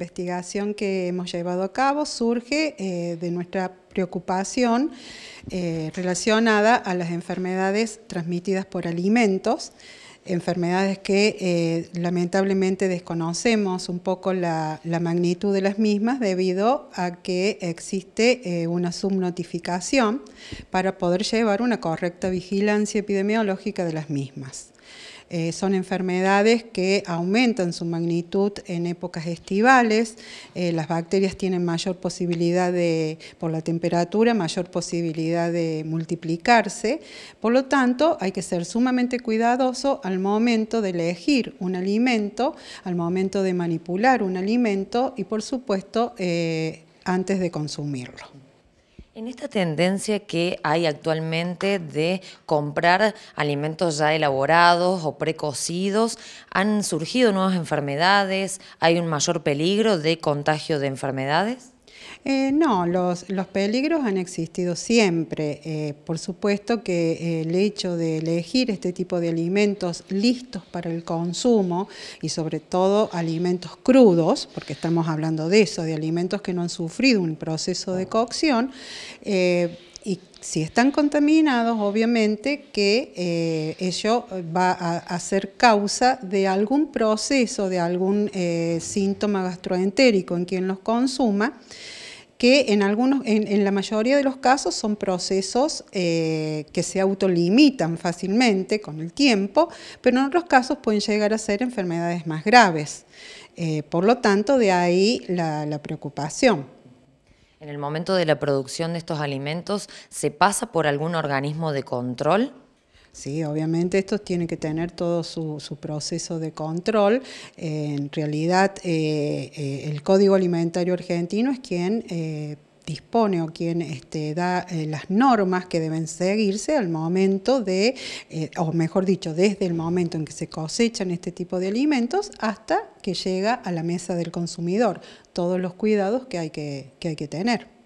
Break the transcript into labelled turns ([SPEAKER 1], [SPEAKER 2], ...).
[SPEAKER 1] investigación que hemos llevado a cabo surge eh, de nuestra preocupación eh, relacionada a las enfermedades transmitidas por alimentos, enfermedades que eh, lamentablemente desconocemos un poco la, magnitud de las mismas debido a que existe una subnotificación para poder llevar una correcta vigilancia epidemiológica de las mismas. Eh, son enfermedades que aumentan su magnitud en épocas estivales, eh, las bacterias tienen mayor posibilidad de, por la temperatura, mayor posibilidad de multiplicarse, por lo tanto hay que ser sumamente cuidadoso al momento de elegir un alimento, al momento de manipular un alimento y por supuesto eh, antes de consumirlo.
[SPEAKER 2] En esta tendencia que hay actualmente de comprar alimentos ya elaborados o precocidos, han surgido nuevas enfermedades, hay un mayor peligro de contagio de enfermedades.
[SPEAKER 1] Eh, no, los, los, peligros han existido siempre. Eh, por supuesto que eh, el hecho de elegir este tipo de alimentos listos para el consumo y sobre todo alimentos crudos, porque estamos hablando de eso, de alimentos que no han sufrido un proceso de cocción, y si están contaminados, obviamente que eh, ello va a, ser causa de algún proceso, de algún eh, síntoma gastroentérico en quien los consuma, que en, la mayoría de los casos son procesos eh, que se autolimitan fácilmente con el tiempo, pero en otros casos pueden llegar a ser enfermedades más graves. por lo tanto, de ahí la preocupación
[SPEAKER 2] en el momento de la producción de estos alimentos se pasa por algún organismo
[SPEAKER 1] de control? Sí, obviamente esto tiene que tener todo su, proceso de control. Eh, en realidad, eh, eh, el Código Alimentario Argentino es quien dispone o quien este, da eh, las normas que deben seguirse al momento de, eh, o mejor dicho, desde el momento en que se cosechan este tipo de alimentos hasta que llega a la mesa del consumidor, todos los cuidados que, que, hay que tener.